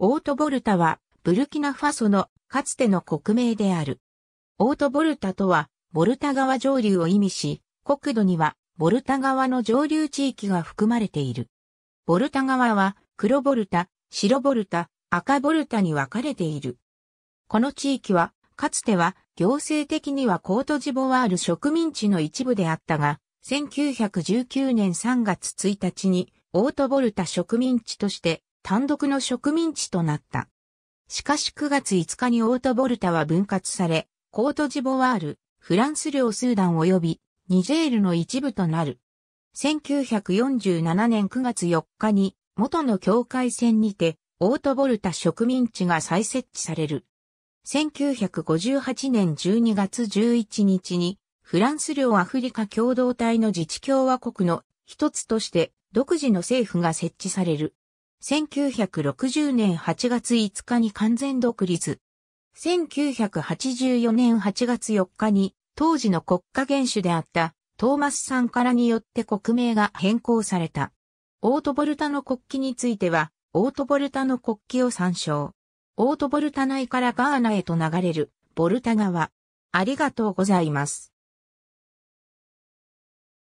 オートボルタは、ブルキナファソのかつての国名である。オートボルタとは、ボルタ川上流を意味し、国土には、ボルタ川の上流地域が含まれている。ボルタ川は、黒ボルタ、白ボルタ、赤ボルタに分かれている。この地域は、かつては、行政的にはコートジボワール植民地の一部であったが、1919年3月1日に、オートボルタ植民地として単独の植民地となった。しかし9月5日にオートボルタは分割され、コートジボワール、フランス領スーダン及び、ニジェールの一部となる。1947年9月4日に、元の境界線にて、オートボルタ植民地が再設置される。1958年12月11日に、フランス領アフリカ共同体の自治共和国の一つとして、独自の政府が設置される。1960年8月5日に完全独立。1984年8月4日に当時の国家元首であったトーマスさんからによって国名が変更された。オートボルタの国旗については、オートボルタの国旗を参照。オートボルタ内からガーナへと流れる、ボルタ川。ありがとうございます。